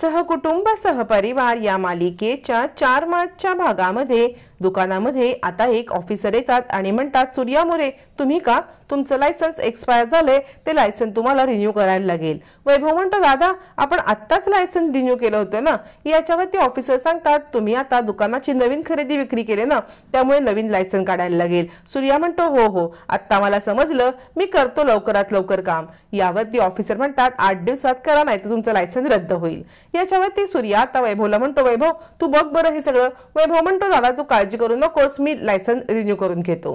सहकुटुंब सहपरिवार या मालिकेच्या चार मार्चच्या भागामध्ये दुकानामध्ये आता एक ऑफिसर येतात आणि म्हणतात सूर्या मोरे तुम्ही का तुमचं लायसन्स एक्सपायर झाले ते लायसन तुम्हाला रिन्यू करायला लागेल वैभव म्हणतो दादा आपण आत्ताच लायसन्स रिन्यू केलं होतं ना याच्यावरती ऑफिसर सांगतात तुम्ही आता दुकानाची नवीन खरेदी विक्री केली ना त्यामुळे नवीन लायसन काढायला लागेल सूर्या म्हणतो हो हो आत्ता मला समजलं मी करतो लवकरात लवकर काम यावरती ऑफिसर म्हणतात आठ दिवसात करा नाही तर तुमचं लायसन्स रद्द होईल याच्यावरती सूर्या आता वैभवला म्हणतो वैभव तू बघ बरं हे सगळं वैभव म्हणतो दादा तू काय काळजी करू नकोस मी लायसन रिन्यू करून घेतो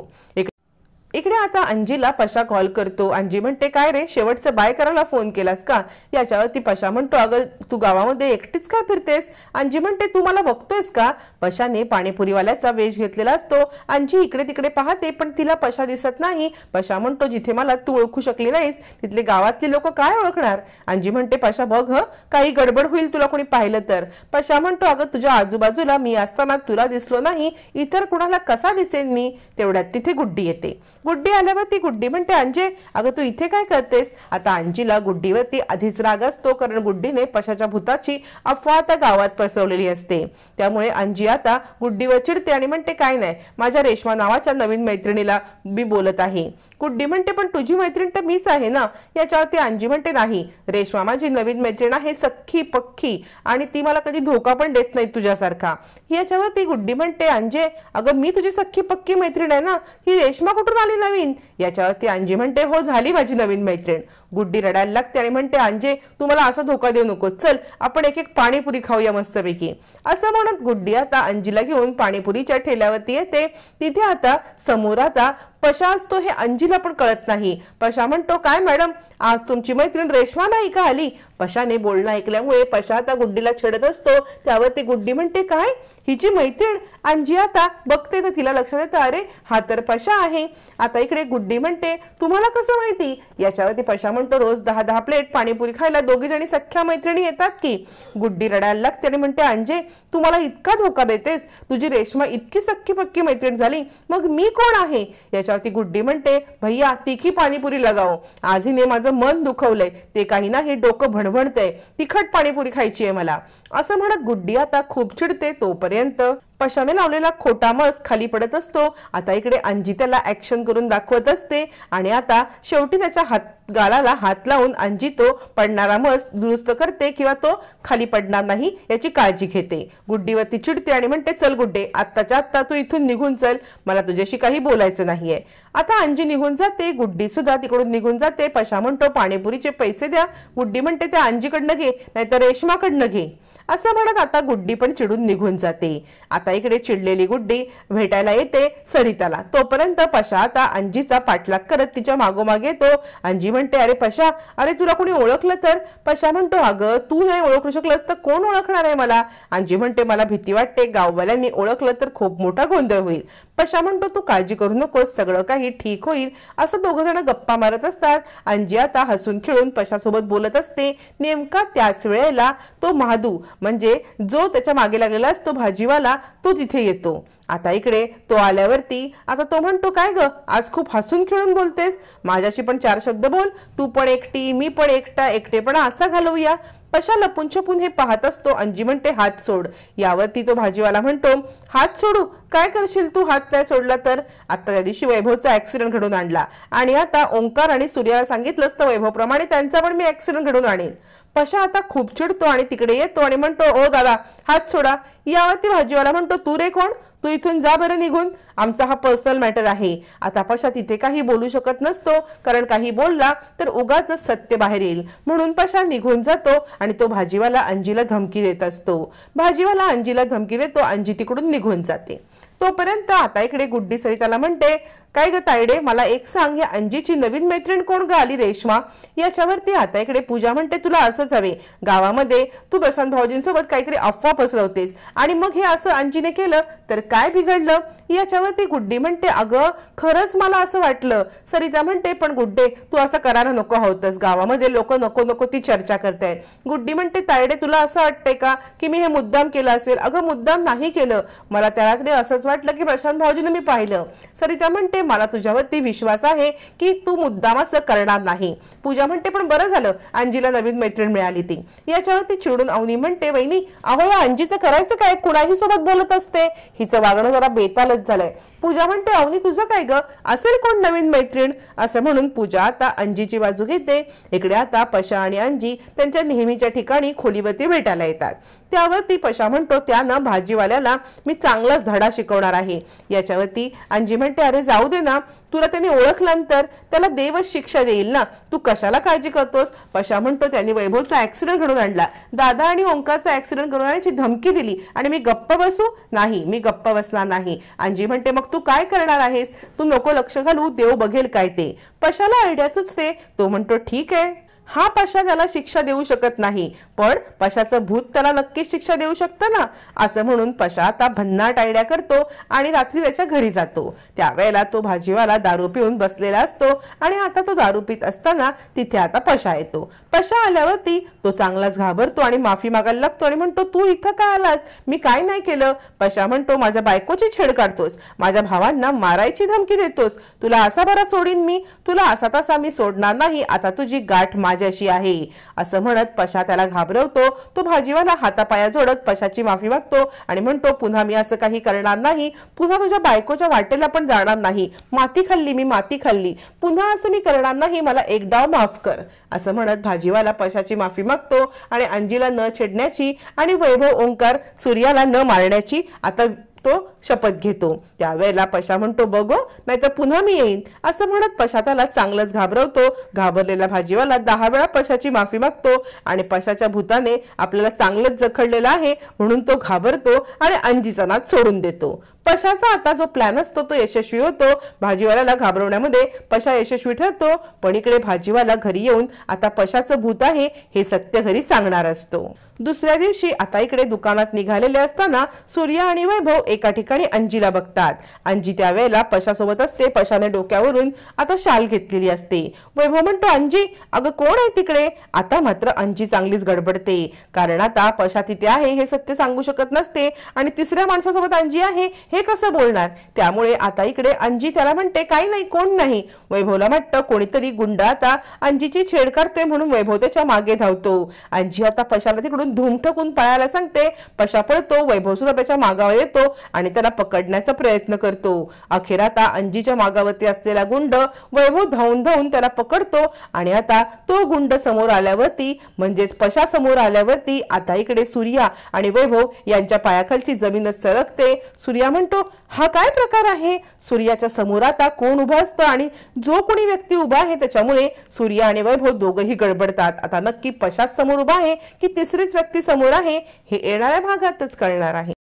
इकडे आता अंजीला पशा कॉल करतो अंजी म्हणते काय रे शेवटचं बाय करायला फोन केलास का याच्यावर ती पशा म्हणतो अगं तू गावामध्ये एकटीच काय फिरतेस अंजी म्हणते तू मला बघतोयस का पशाने पाणीपुरीवाल्याचा वेश घेतलेला असतो अंजी इकडे तिकडे पाहते पण तिला पशा दिसत नाही पशा म्हणतो जिथे मला तू ओळखू शकली नाहीस तिथले गावातले लोक काय ओळखणार अंजी म्हणते पशा बघ ह काही गडबड होईल तुला कोणी पाहिलं तर पशा म्हणतो अगं तुझ्या आजूबाजूला मी असताना तुला दिसलो नाही इतर कुणाला कसा दिसेन मी तेवढ्यात तिथे गुड्डी येते गुड्डी आल्यावर ती गुड्डी म्हणते अंजे अगं तू इथे काय करतेस आता अंजीला गुड्डीवरती आधीच राग असतो कारण गुड्डीने पशाच्या भूताची अफवा आता गावात पसरवलेली असते त्यामुळे अंजी आता गुड्डीवर चिडते आणि म्हणते काय नाही माझ्या रेश्मा नावाच्या नवीन मैत्रिणीला मी बोलत आहे गुड्डी म्हणते पण तुझी मैत्रीण तर मीच आहे ना याच्यावरती अंजी म्हणते नाही रेश्मा माझी नवीन मैत्रीण आहे सख्खी पक्की आणि ती मला कधी धोका पण देत नाही तुझ्यासारखा याच्यावरती गुड्डी म्हणते अंजे अगं मी तुझी सख्खी पक्की मैत्रीण आहे ना ही रेश्मा कुठून आली नवीन याच्यावरती अंजी म्हणते हो झाली माझी नवीन मैत्रीण गुड्डी रडायला लागते आणि म्हणते अंजे तू मला असा धोका देऊ नको चल आपण एक एक पाणीपुरी खाऊया मस्तपैकी असं म्हणत गुड्डी आता अंजीला घेऊन पाणीपुरीच्या ठेल्यावरती येते तिथे आता समोर आता पशा असतो हे अंजीला पण कळत नाही पशा म्हणतो काय मॅडम आज तुमची मैत्रीण रेश्मा नाही का आली पशाने बोलणं ऐकल्यामुळे पशा आता गुड्डीला छेडत असतो त्यावर ती गुड्डी म्हणते काय हिची मैत्रीण आणि जी आता बघते तर तिला लक्षात येतं अरे हा तर पशा आहे आता इकडे गुड्डी म्हणते तुम्हाला कसं माहिती याच्यावरती पशा म्हणतो रोज दहा दहा प्लेट पाणीपुरी खायला दोघी जणी सख्या मैत्रिणी येतात की गुड्डी रडायला लागते आणि म्हणते अंजे तुम्हाला इतका धोका देतेस तुझी रेशमा इतकी सख्खी पक्की मैत्रीण झाली मग मी कोण आहे याच्यावरती गुड्डी म्हणते भैया तिखी पाणीपुरी लगाव आज हिने माझं मन दुखवलंय ते काही नाही डोकं भणवून भणभणते तिखट पाणीपुरी खायची आहे मला असं म्हणत गुड्डी आता खूप चिडते तोपर्यंत पशाने लावलेला खोटा मस खाली पडत असतो आता इकडे अंजी त्याला ऍक्शन करून दाखवत असते आणि आता शेवटी त्याच्या हात गालाला हात लावून अंजी तो पडणारा मस दुरुस्त करते किंवा तो खाली पडणार नाही याची काळजी घेते गुड्डीवरती चिडते आणि म्हणते चल गुड्डे आत्ताच्या आत्ता तू इथून निघून चल मला तुझ्याशी काही बोलायचं नाहीये आता अंजी निघून जाते गुड्डी सुद्धा तिकडून निघून जाते पशा म्हणतो पाणीपुरीचे पैसे द्या गुड्डी म्हणते त्या अंजीकडनं घे नाहीतर रेशमाकडनं घे असं म्हणत आता गुड्डी पण चिडून निघून जाते आता इकडे चिडलेली गुड्डी भेटायला येते सरिताला तोपर्यंत पशा आता अंजीचा पाठलाग करत तिच्या मागोमाग येतो अंजी म्हणते अरे पशा अरे तुला कोणी ओळखलं तर पशा म्हणतो अगं तू नाही ओळखू शकलंस तर कोण ओळखणार आहे मला अंजी म्हणते मला भीती वाटते गाववाल्यांनी ओळखलं तर खूप मोठा गोंधळ होईल पशा म्हणतो तू काळजी करू नकोस सगळं काही ठीक होईल असं दोघं जण गप्पा मारत असतात अंजी आता हसून खेळून पशासोबत बोलत असते नेमका त्याच वेळेला तो महादू म्हणजे जो त्याच्या मागे लागलेला असतो भाजीवाला तो तिथे येतो आता इकडे तो आल्यावरती आता तो म्हणतो काय ग आज खूप हसून खेळून बोलतेस माझ्याशी पण चार शब्द बोल तू पण एकटी मी पण एकटा एकटेपणा असा घालवूया पशा लपून छपून हे पाहत असतो अंजी म्हणते हात सोड यावरती तो भाजीवाला म्हणतो हात सोडू काय करशील तू हात नाही सोडला तर आता त्या दिवशी वैभवचा ऍक्सिडेंट घडून आणला आणि आता ओंकार आणि सूर्याला सांगितलंच तर वैभवप्रमाणे त्यांचा पण मी ऍक्सिडेंट घडून आणेन पशा आता खूप चिडतो आणि तिकडे येतो आणि म्हणतो ओ दादा हात सोडा यावरती भाजीवाला म्हणतो तू रे कोण तू इथून जा बरं निघून आमचा हा पर्सनल मॅटर आहे आता पशा तिथे काही बोलू शकत नसतो कारण काही बोलला तर उगाच सत्य बाहेर येईल म्हणून पशा निघून जातो आणि तो भाजीवाला अंजीला धमकी देत असतो भाजीवाला अंजीला धमकी देतो अंजी तिकडून निघून जाते तोपर्यंत आता इकडे गुड्डी सरिताला म्हणते काय ग तायडे मला एक सांग या अंजीची नवीन मैत्रीण कोण ग आली रेश्मा याच्यावरती आता इकडे पूजा म्हणते तुला असंच हवे गावामध्ये तू प्रशांत भाऊजींसोबत काहीतरी अफवा पसरवतेस आणि मग हे असं अंजीने केलं तर काय बिघडलं याच्यावरती गुड्डी म्हणते अगं खरंच मला असं वाटलं सरिता म्हणते पण गुड्डे तू असं करायला नको होतस गावामध्ये लोक नको नको ती चर्चा करतायत गुड्डी म्हणते तायडे तुला असं वाटतंय का की मी हे मुद्दाम केलं असेल अगं मुद्दाम नाही केलं मला त्याला असंच वाटलं की प्रशांत भाऊजीने मी पाहिलं सरिता म्हणते मला तुझ्यावरती विश्वास आहे की तू मुद्दाम असं करणार नाही पूजा म्हणते पण बरं झालं अंजीला नवीन मैत्रीण मिळाली ती याच्यावरती चिडून अवनी म्हणते वहिनी अहो या अंजीचं करायचं काय कुणाही सोबत बोलत असते हिचं वागणं जरा बेतालच झालंय पूजा म्हणते अवनी तुझं काय ग असेल कोण नवीन मैत्रीण असं म्हणून पूजा आता अंजीची बाजू घेते इकडे आता पशा आणि अंजी त्यांच्या नेहमीच्या ठिकाणी खोलीवरती भेटायला येतात त्यावरती पशा म्हणतो त्यानं भाजीवाल्याला मी चांगलाच धडा शिकवणार आहे याच्यावरती अंजी म्हणते अरे जाऊ दे ना तुला त्याने ओळखल्यानंतर त्याला देव शिक्षा देईल ना तू कशाला काळजी करतोस पशा म्हणतो त्याने वैभवचा ऍक्सिडेंट घडून आणला दादा आणि ओंकारचा ऍक्सिडेंट घडून आणण्याची धमकी दिली आणि मी गप्प बसू नाही मी गप्प बसणार नाही अंजी म्हणते मग तू काय करणार आहेस तू नको लक्ष घालू देव बघेल काय ते पशाला आयडिया सुचते तो म्हणतो ठीक आहे हा पाशा त्याला शिक्षा देऊ शकत नाही पण पशाचं भूत त्याला नक्कीच शिक्षा देऊ शकतं ना असं म्हणून पशा आता भन्नाट आयड्या करतो आणि रात्री त्याच्या घरी जातो त्यावेळेला तो भाजीवाला दारू पिऊन बसलेला असतो आणि आता तो दारू पित असताना तिथे आता पशा येतो पशा आल्यावरती तो चांगलाच घाबरतो आणि माफी मागायला लागतो आणि म्हणतो तू इथं काय आलास मी काय नाही केलं पशा म्हणतो माझ्या बायकोची छेड काढतोस माझ्या भावांना मारायची धमकी देतोस तुला असा बरा सोडीन मी तुला असा तसा मी सोडणार नाही आता तुझी गाठ मार माझ्याशी आहे असं म्हणत पशा त्याला घाबरवतो तो भाजीवाला हातापाया जोडत पशाची माफी मागतो आणि म्हणतो पुन्हा मी असं काही करणार नाही पुन्हा तुझ्या बायकोच्या वाटेला पण जाणार नाही माती खाल्ली मी माती खाल्ली पुन्हा असं मी करणार नाही मला एक डाव माफ कर असं म्हणत भाजीवाला पशाची माफी मागतो आणि अंजीला न छेडण्याची आणि वैभव ओंकार सूर्याला न मारण्याची आता तो शपथ घेतो त्यावेळेला पशा म्हणतो बघो नाहीतर पुन्हा मी येईन असं म्हणत पशा त्याला चांगलंच घाबरवतो घाबरलेला भाजीवाला दहा वेळा पशाची माफी मागतो आणि पशाच्या भूताने आपल्याला चांगलंच जखडलेलं आहे म्हणून तो घाबरतो आणि अंजीचा नाद सोडून देतो पशाचा आता जो प्लॅन असतो तो यशस्वी होतो भाजीवाल्याला घाबरवण्यामध्ये पशा यशस्वी ठरतो पण इकडे भाजीवाला घरी येऊन आता पशाचं भूत आहे हे सत्य घरी सांगणार असतो दुसऱ्या दिवशी आता इकडे दुकानात निघालेले असताना सूर्या आणि वैभव एका ठिकाणी अंजीला बघतात अंजी त्यावेळेला पशासोबत असते पशाने डोक्यावरून आता शाल घेतलेली असते वैभव म्हणतो अंजी अगं कोण आहे तिकडे आता मात्र अंजी चांगलीच गडबडते कारण आता पशा तिथे आहे हे सत्य सांगू शकत नसते आणि तिसऱ्या माणसासोबत अंजी आहे हे कसं बोलणार त्यामुळे आता इकडे अंजी त्याला म्हणते काही नाही कोण नाही वैभवला वाटतं कोणीतरी गुंड आता अंजीची छेड करते म्हणून वैभव त्याच्या मागे धावतो अंजी आता पशाला तिकडून पकडून धूम ठकून पळायला सांगते पशा पळतो वैभव सुद्धा त्याच्या मागावर येतो आणि त्याला पकडण्याचा प्रयत्न करतो अखेर आता अंजीच्या मागावरती असलेला गुंड वैभव धावून धावून त्याला पकडतो आणि आता तो गुंड समोर आल्यावरती म्हणजेच पशा समोर आल्यावरती आता इकडे सूर्या आणि वैभव यांच्या पायाखालची जमीनच सरकते सूर्या म्हणतो हा काय प्रकार आहे सूर्याच्या समोर आता कोण उभा असतं आणि जो कोणी व्यक्ती उभा आहे त्याच्यामुळे सूर्य आणि वैभव दोघंही गडबडतात आता नक्की पशास समोर उभा आहे की तिसरीच व्यक्ती समोर आहे हे येणाऱ्या भागातच कळणार आहे